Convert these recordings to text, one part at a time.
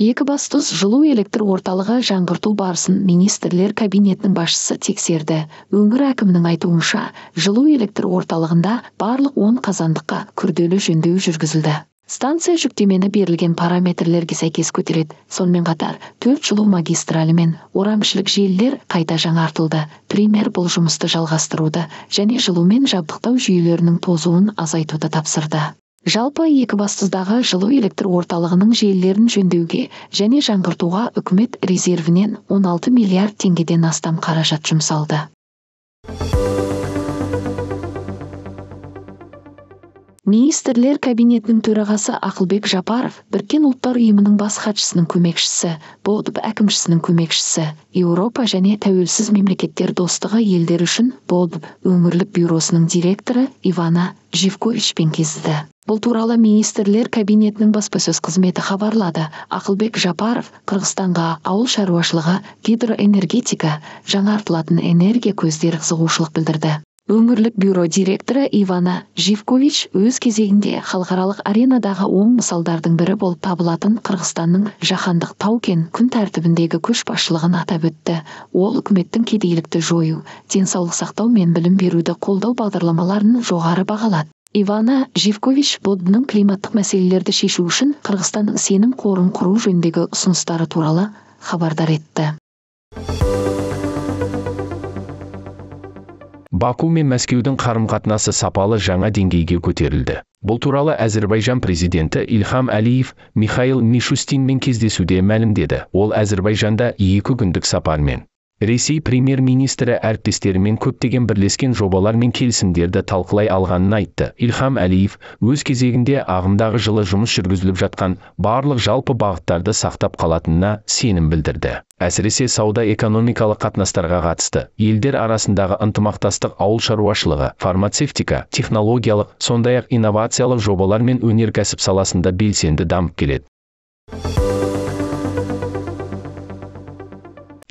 екібастұз жылу электр орталығы жаңғырту барысын министрлер кабинетінің басшысы тексерді өңір әкімінің айтуынша жылу электр орталығында барлық он қазандыққа күрделі жөндеу жүргізілді станция жүктемені берілген параметрлерге сәйкес көтереді сонымен қатар төрт жылу магистралі мен орамішілік желілер қайта жаңартылды премьер бұл жұмысты жалғастыруды және жылумен жабдықтау жүйелерінің тозуын азайтуды тапсырды жалпы екібастұздағы жылу электр орталығының желілерін жөндеуге және жаңғыртуға үкімет резервінен 16 миллиард теңгеден астам қаражат жұмсалды министрлер кабинетінің төрағасы ақылбек жапаров біркен ұлттар ұйымының бас хатшысының көмекшісі бодб әкімшісінің көмекшісі еуропа және тәуелсіз мемлекеттер достығы елдер үшін бодб өңірлік бюросының директоры ивана живковичпен кездесті бұл туралы министрлер кабинетінің баспасөз қызметі хабарлады ақылбек жапаров қырғызстанға ауыл шаруашылығы гидроэнергетика жаңартылатын энергия көздері қызығушылық білдірді өңірлік бюро директоры ивана живкович өз кезегінде халықаралық аренадағы оң мысалдардың бірі болып табылатын қырғызстанның жаһандық тау кен күн тәртібіндегі көшбасшылығын атап өтті ол үкіметтің кедейлікті жою денсаулық сақтау мен білім беруді қолдау бағдарламаларын жоғары бағалады ивана живкович бодның климаттық мәселелерді шешу үшін қырғызстан сенім қорын құру жөніндегі ұсыныстары туралы хабардар етті баку мен мәскеудің қарым қатынасы сапалы жаңа деңгейге көтерілді бұл туралы әзербайжан президенті ильхам әлиев михаил мишустинмен кездесуде мәлімдеді ол әзірбайжанда екі күндік сапармен ресей премьер-министрі әріптестерімен көптеген бірлескен жобалар мен келісімдерді талқылай алғанын айтты ильхам әлиев өз кезегінде ағымдағы жылы жұмыс жүргізіліп жатқан барлық жалпы бағыттарды сақтап қалатынына сенім білдірді әсіресе сауда экономикалық қатынастарға қатысты елдер арасындағы ынтымақтастық ауыл шаруашылығы фармацевтика технологиялық сондай ақ инновациялық жобалар мен өнеркәсіп саласында белсенді дамып келеді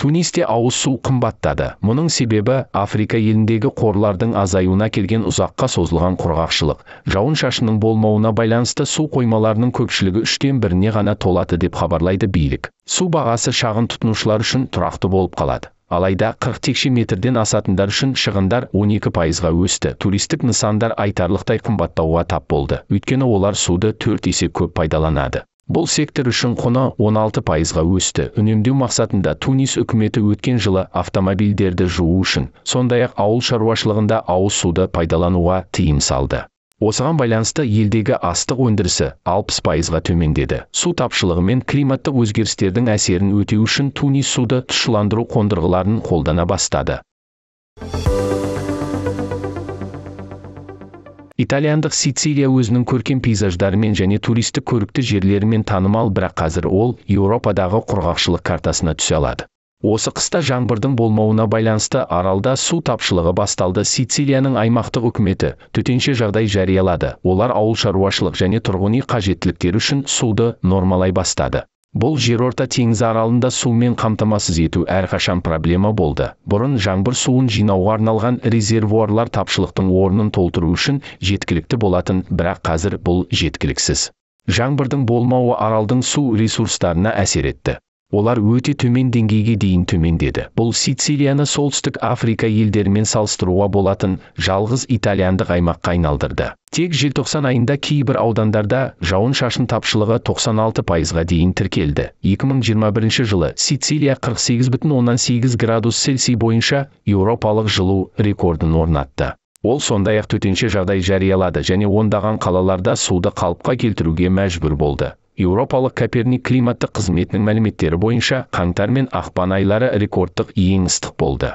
тунисте ауыз су қымбаттады мұның себебі африка еліндегі қорлардың азаюына келген ұзаққа созылған құрғақшылық жауын шашының болмауына байланысты су қоймаларының көпшілігі үштен біріне ғана толады деп хабарлайды билік су бағасы шағын тұтынушылар үшін тұрақты болып қалады алайда 40 текше метрден асатындар үшін шығындар 12 пайызға өсті туристік нысандар айтарлықтай қымбаттауға тап болды өйткені олар суды төрт есе көп пайдаланады бұл сектор үшін құны 16 пайызға өсті үнемдеу мақсатында тунис үкіметі өткен жылы автомобильдерді жуу үшін сондай ақ ауыл шаруашылығында ауыз суды пайдалануға тыйым салды осыған байланысты елдегі астық өндірісі 60 пайызға төмендеді су тапшылығы мен климаттық өзгерістердің әсерін өтеу үшін тунис суды тұщыландыру қондырғыларын қолдана бастады итальяндық сицилия өзінің көркем пейзаждарымен және туристік көрікті жерлерімен танымал бірақ қазір ол еуропадағы құрғақшылық картасына түсе алады осы қыста жаңбырдың болмауына байланысты аралда су тапшылығы басталды сицилияның аймақтық үкіметі төтенше жағдай жариялады олар ауыл шаруашылық және тұрғын үй қажеттіліктері үшін суды нормалай бастады бұл жерорта теңізі аралында сумен қамтамасыз ету әрқашан проблема болды бұрын жаңбыр суын жинауға арналған резервуарлар тапшылықтың орнын толтыру үшін жеткілікті болатын бірақ қазір бұл жеткіліксіз жаңбырдың болмауы аралдың су ресурстарына әсер етті олар өте төмен деңгейге дейін төмендеді бұл сицилияны солтүстік африка елдерімен салыстыруға болатын жалғыз итальяндық аймаққа айналдырды тек желтоқсан айында кейбір аудандарда жауын шашын тапшылығы 96 пайызға дейін тіркелді 2021 жылы сицилия 48,8 градус цельсий бойынша еуропалық жылу рекордын орнатты ол сондай-ақ төтенше жағдай жариялады және ондаған қалаларда суды қалыпқа келтіруге мәжбүр болды еуропалық коперник климаттық қызметінің мәліметтері бойынша қаңтар мен ақпан айлары рекордтық ең ыстық болды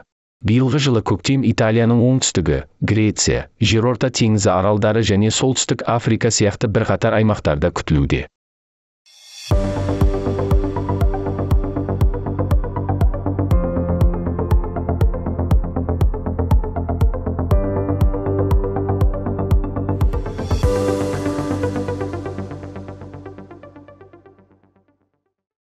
биылғы жылы көктем италияның оңтүстігі греция жерорта теңізі аралдары және солтүстік африка сияқты бірқатар аймақтарда күтілуде